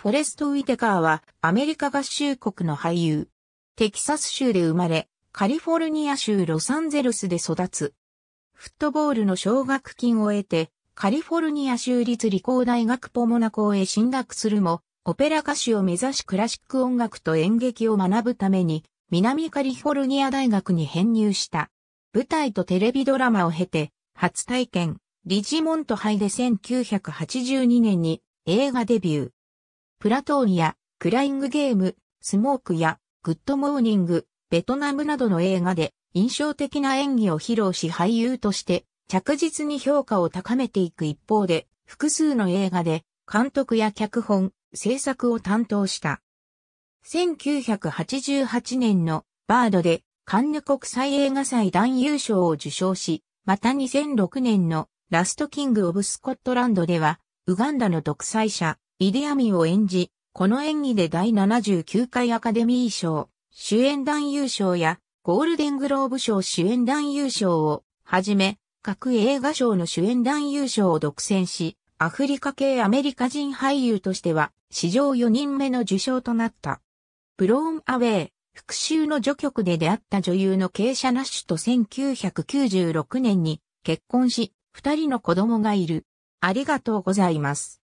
フォレスト・ウィテカーはアメリカ合衆国の俳優。テキサス州で生まれ、カリフォルニア州ロサンゼルスで育つ。フットボールの奨学金を得て、カリフォルニア州立理工大学ポモナ校へ進学するも、オペラ歌手を目指しクラシック音楽と演劇を学ぶために、南カリフォルニア大学に編入した。舞台とテレビドラマを経て、初体験、リジモント杯で1982年に映画デビュー。プラトーンや、クライングゲーム、スモークや、グッドモーニング、ベトナムなどの映画で印象的な演技を披露し俳優として着実に評価を高めていく一方で、複数の映画で監督や脚本、制作を担当した。1988年のバードでカンヌ国際映画祭男優賞を受賞し、また2006年のラストキング・オブ・スコットランドでは、ウガンダの独裁者、イデアミを演じ、この演技で第79回アカデミー賞、主演男優賞やゴールデングローブ賞主演男優賞をはじめ、各映画賞の主演男優賞を独占し、アフリカ系アメリカ人俳優としては史上4人目の受賞となった。ブローンアウェイ、復讐の序曲で出会った女優のケイシャ・ナッシュと1996年に結婚し、二人の子供がいる。ありがとうございます。